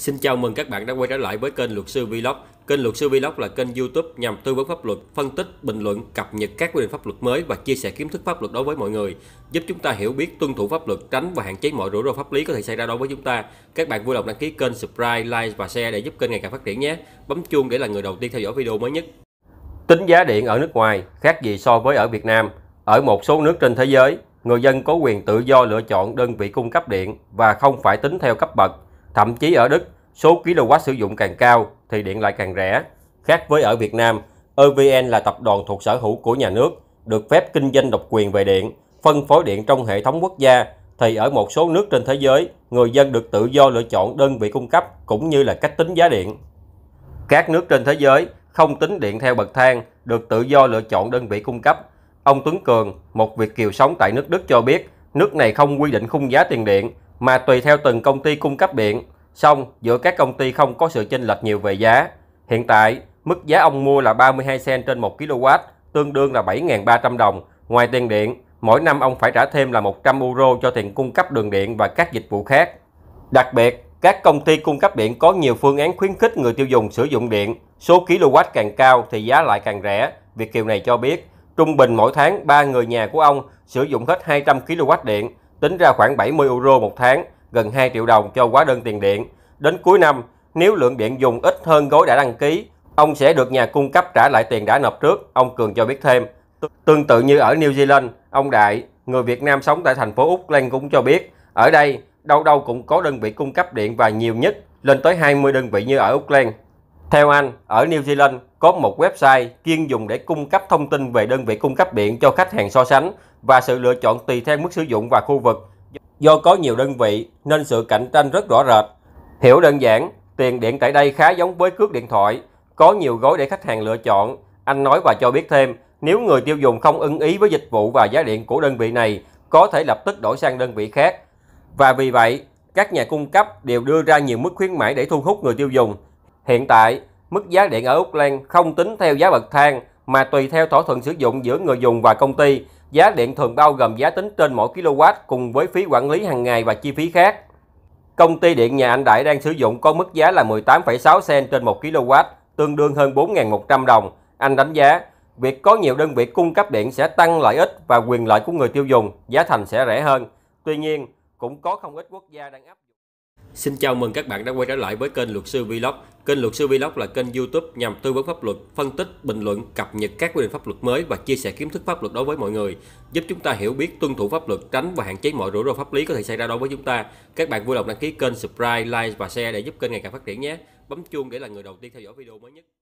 Xin chào mừng các bạn đã quay trở lại với kênh Luật sư Vlog. Kênh Luật sư Vlog là kênh YouTube nhằm tư vấn pháp luật, phân tích, bình luận, cập nhật các quy định pháp luật mới và chia sẻ kiến thức pháp luật đối với mọi người, giúp chúng ta hiểu biết, tuân thủ pháp luật, tránh và hạn chế mọi rủi ro pháp lý có thể xảy ra đối với chúng ta. Các bạn vui lòng đăng ký kênh, subscribe, like và share để giúp kênh ngày càng phát triển nhé. Bấm chuông để là người đầu tiên theo dõi video mới nhất. Tính giá điện ở nước ngoài khác gì so với ở Việt Nam? Ở một số nước trên thế giới, người dân có quyền tự do lựa chọn đơn vị cung cấp điện và không phải tính theo cấp bậc Thậm chí ở Đức, số kWh sử dụng càng cao thì điện lại càng rẻ. Khác với ở Việt Nam, EVN là tập đoàn thuộc sở hữu của nhà nước, được phép kinh doanh độc quyền về điện, phân phối điện trong hệ thống quốc gia, thì ở một số nước trên thế giới, người dân được tự do lựa chọn đơn vị cung cấp cũng như là cách tính giá điện. Các nước trên thế giới không tính điện theo bậc thang, được tự do lựa chọn đơn vị cung cấp. Ông Tuấn Cường, một Việt Kiều sống tại nước Đức cho biết, nước này không quy định khung giá tiền điện mà tùy theo từng công ty cung cấp điện, song giữa các công ty không có sự chênh lệch nhiều về giá. Hiện tại, mức giá ông mua là 32 cent trên 1 kW, tương đương là 7.300 đồng. Ngoài tiền điện, mỗi năm ông phải trả thêm là 100 euro cho tiền cung cấp đường điện và các dịch vụ khác. Đặc biệt, các công ty cung cấp điện có nhiều phương án khuyến khích người tiêu dùng sử dụng điện. Số kW càng cao thì giá lại càng rẻ. Việt Kiều này cho biết, trung bình mỗi tháng 3 người nhà của ông sử dụng hết 200 kW điện, tính ra khoảng 70 euro một tháng, gần 2 triệu đồng cho hóa đơn tiền điện. Đến cuối năm, nếu lượng điện dùng ít hơn gói đã đăng ký, ông sẽ được nhà cung cấp trả lại tiền đã nộp trước, ông Cường cho biết thêm. Tương tự như ở New Zealand, ông Đại, người Việt Nam sống tại thành phố Auckland cũng cho biết, ở đây đâu đâu cũng có đơn vị cung cấp điện và nhiều nhất lên tới 20 đơn vị như ở Auckland. Theo anh, ở New Zealand có một website chuyên dùng để cung cấp thông tin về đơn vị cung cấp điện cho khách hàng so sánh và sự lựa chọn tùy theo mức sử dụng và khu vực. Do có nhiều đơn vị nên sự cạnh tranh rất rõ rệt. Hiểu đơn giản, tiền điện tại đây khá giống với cước điện thoại, có nhiều gói để khách hàng lựa chọn. Anh nói và cho biết thêm, nếu người tiêu dùng không ưng ý với dịch vụ và giá điện của đơn vị này, có thể lập tức đổi sang đơn vị khác. Và vì vậy, các nhà cung cấp đều đưa ra nhiều mức khuyến mãi để thu hút người tiêu dùng. Hiện tại, mức giá điện ở Úc Lan không tính theo giá bậc thang mà tùy theo thỏa thuận sử dụng giữa người dùng và công ty. Giá điện thường bao gồm giá tính trên mỗi kW cùng với phí quản lý hàng ngày và chi phí khác. Công ty điện nhà anh Đại đang sử dụng có mức giá là 18,6 cent trên 1 kW, tương đương hơn 4.100 đồng. Anh đánh giá, việc có nhiều đơn vị cung cấp điện sẽ tăng lợi ích và quyền lợi của người tiêu dùng, giá thành sẽ rẻ hơn. Tuy nhiên, cũng có không ít quốc gia đang áp dụng Xin chào mừng các bạn đã quay trở lại với kênh Luật sư Vlog. Kênh Luật sư Vlog là kênh YouTube nhằm tư vấn pháp luật, phân tích, bình luận, cập nhật các quy định pháp luật mới và chia sẻ kiến thức pháp luật đối với mọi người, giúp chúng ta hiểu biết, tuân thủ pháp luật, tránh và hạn chế mọi rủi ro pháp lý có thể xảy ra đối với chúng ta. Các bạn vui lòng đăng ký kênh, subscribe, like và share để giúp kênh ngày càng phát triển nhé. Bấm chuông để là người đầu tiên theo dõi video mới nhất.